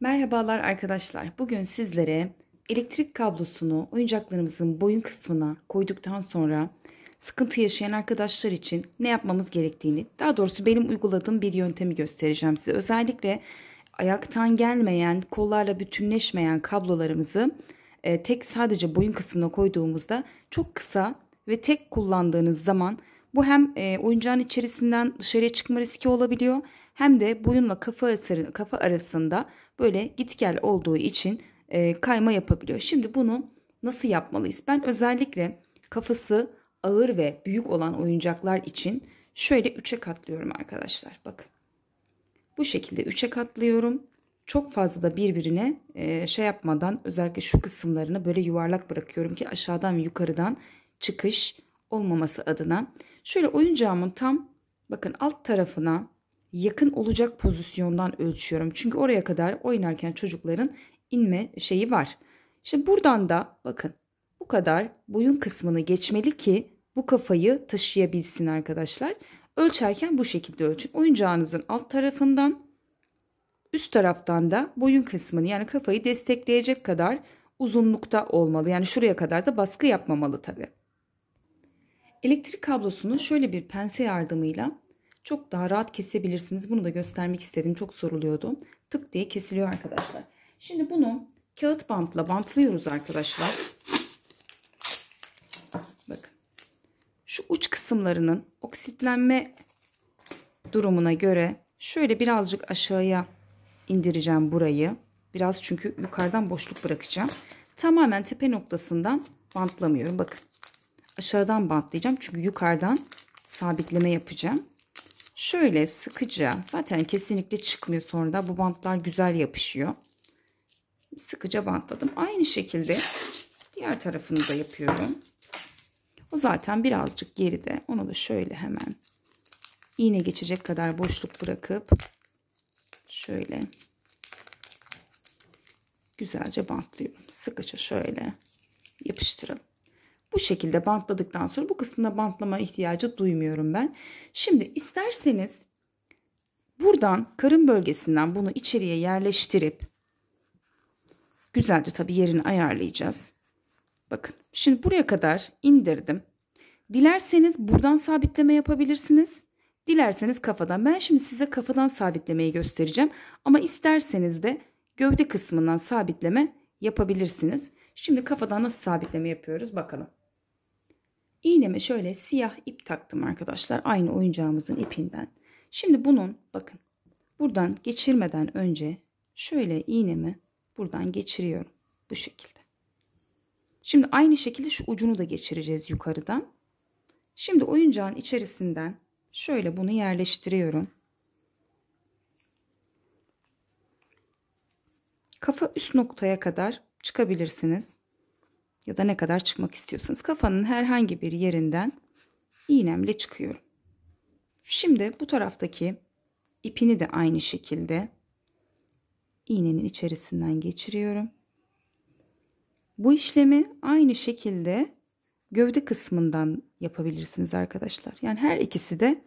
Merhabalar arkadaşlar. Bugün sizlere elektrik kablosunu oyuncaklarımızın boyun kısmına koyduktan sonra sıkıntı yaşayan arkadaşlar için ne yapmamız gerektiğini, daha doğrusu benim uyguladığım bir yöntemi göstereceğim size. Özellikle ayaktan gelmeyen, kollarla bütünleşmeyen kablolarımızı e, tek sadece boyun kısmına koyduğumuzda çok kısa ve tek kullandığınız zaman bu hem e, oyuncağın içerisinden dışarıya çıkma riski olabiliyor hem de boyunla kafa, arası, kafa arasında böyle git gel olduğu için e, kayma yapabiliyor. Şimdi bunu nasıl yapmalıyız? Ben özellikle kafası ağır ve büyük olan oyuncaklar için şöyle 3'e katlıyorum arkadaşlar. Bakın bu şekilde 3'e katlıyorum. Çok fazla da birbirine e, şey yapmadan özellikle şu kısımlarını böyle yuvarlak bırakıyorum ki aşağıdan ve yukarıdan çıkış olmaması adına. Şöyle oyuncağımın tam bakın alt tarafına yakın olacak pozisyondan ölçüyorum. Çünkü oraya kadar oynarken çocukların inme şeyi var. Şimdi buradan da bakın bu kadar boyun kısmını geçmeli ki bu kafayı taşıyabilsin arkadaşlar. Ölçerken bu şekilde ölçün. Oyuncağınızın alt tarafından üst taraftan da boyun kısmını yani kafayı destekleyecek kadar uzunlukta olmalı. Yani şuraya kadar da baskı yapmamalı tabii. Elektrik kablosunu şöyle bir pense yardımıyla çok daha rahat kesebilirsiniz. Bunu da göstermek istedim. Çok soruluyordu. Tık diye kesiliyor arkadaşlar. Şimdi bunu kağıt bantla bantlıyoruz arkadaşlar. Bakın. Şu uç kısımlarının oksitlenme durumuna göre şöyle birazcık aşağıya indireceğim burayı. Biraz çünkü yukarıdan boşluk bırakacağım. Tamamen tepe noktasından bantlamıyorum. Bakın aşağıdan bantlayacağım. Çünkü yukarıdan sabitleme yapacağım. Şöyle sıkıca zaten kesinlikle çıkmıyor sonra da bu bantlar güzel yapışıyor. Sıkıca bantladım. Aynı şekilde diğer tarafını da yapıyorum. O zaten birazcık geride. Onu da şöyle hemen iğne geçecek kadar boşluk bırakıp şöyle güzelce bantlıyorum. Sıkıca şöyle yapıştıralım. Bu şekilde bantladıktan sonra bu kısmına bantlama ihtiyacı duymuyorum ben. Şimdi isterseniz buradan karın bölgesinden bunu içeriye yerleştirip güzelce tabii yerini ayarlayacağız. Bakın şimdi buraya kadar indirdim. Dilerseniz buradan sabitleme yapabilirsiniz. Dilerseniz kafadan. Ben şimdi size kafadan sabitlemeyi göstereceğim. Ama isterseniz de gövde kısmından sabitleme yapabilirsiniz. Şimdi kafadan nasıl sabitleme yapıyoruz bakalım. İğneme şöyle siyah ip taktım arkadaşlar. Aynı oyuncağımızın ipinden. Şimdi bunun bakın buradan geçirmeden önce şöyle iğnemi buradan geçiriyorum. Bu şekilde. Şimdi aynı şekilde şu ucunu da geçireceğiz yukarıdan. Şimdi oyuncağın içerisinden şöyle bunu yerleştiriyorum. Kafa üst noktaya kadar çıkabilirsiniz. Ya da ne kadar çıkmak istiyorsanız kafanın herhangi bir yerinden iğnemle çıkıyorum. Şimdi bu taraftaki ipini de aynı şekilde iğnenin içerisinden geçiriyorum. Bu işlemi aynı şekilde gövde kısmından yapabilirsiniz arkadaşlar. Yani her ikisi de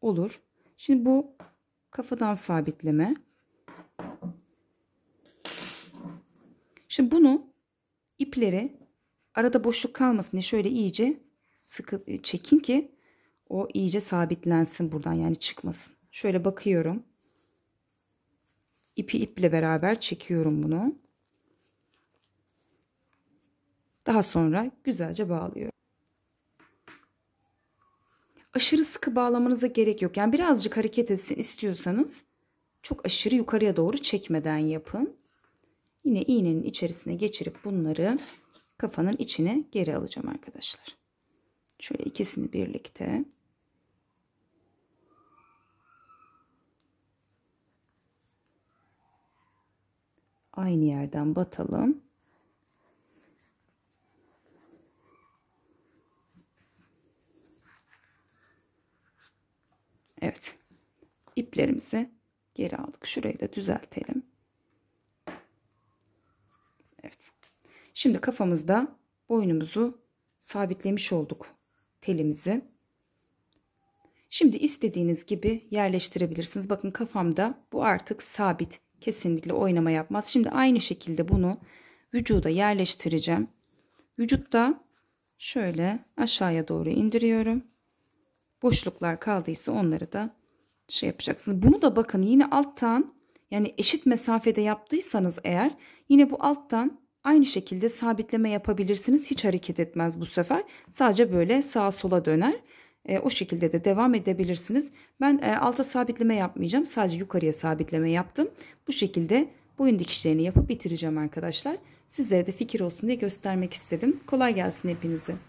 olur. Şimdi bu kafadan sabitleme. Şimdi bunu ipleri arada boşluk kalmasın diye şöyle iyice sıkı e, çekin ki o iyice sabitlensin buradan yani çıkmasın. Şöyle bakıyorum. İpi iple beraber çekiyorum bunu. Daha sonra güzelce bağlıyorum. Aşırı sıkı bağlamanıza gerek yok. Yani birazcık hareket etsin istiyorsanız çok aşırı yukarıya doğru çekmeden yapın. Yine iğnenin içerisine geçirip bunları kafanın içine geri alacağım arkadaşlar. Şöyle ikisini birlikte. Aynı yerden batalım. Evet. İplerimizi geri aldık. Şurayı da düzeltelim. Evet. Şimdi kafamızda boynumuzu sabitlemiş olduk telimizi. Şimdi istediğiniz gibi yerleştirebilirsiniz. Bakın kafamda bu artık sabit. Kesinlikle oynama yapmaz. Şimdi aynı şekilde bunu vücuda yerleştireceğim. Vücutta şöyle aşağıya doğru indiriyorum. Boşluklar kaldıysa onları da şey yapacaksınız. Bunu da bakın yine alttan yani eşit mesafede yaptıysanız eğer yine bu alttan aynı şekilde sabitleme yapabilirsiniz. Hiç hareket etmez bu sefer. Sadece böyle sağa sola döner. E, o şekilde de devam edebilirsiniz. Ben e, alta sabitleme yapmayacağım. Sadece yukarıya sabitleme yaptım. Bu şekilde boyun dikişlerini yapıp bitireceğim arkadaşlar. Sizlere de fikir olsun diye göstermek istedim. Kolay gelsin hepinize.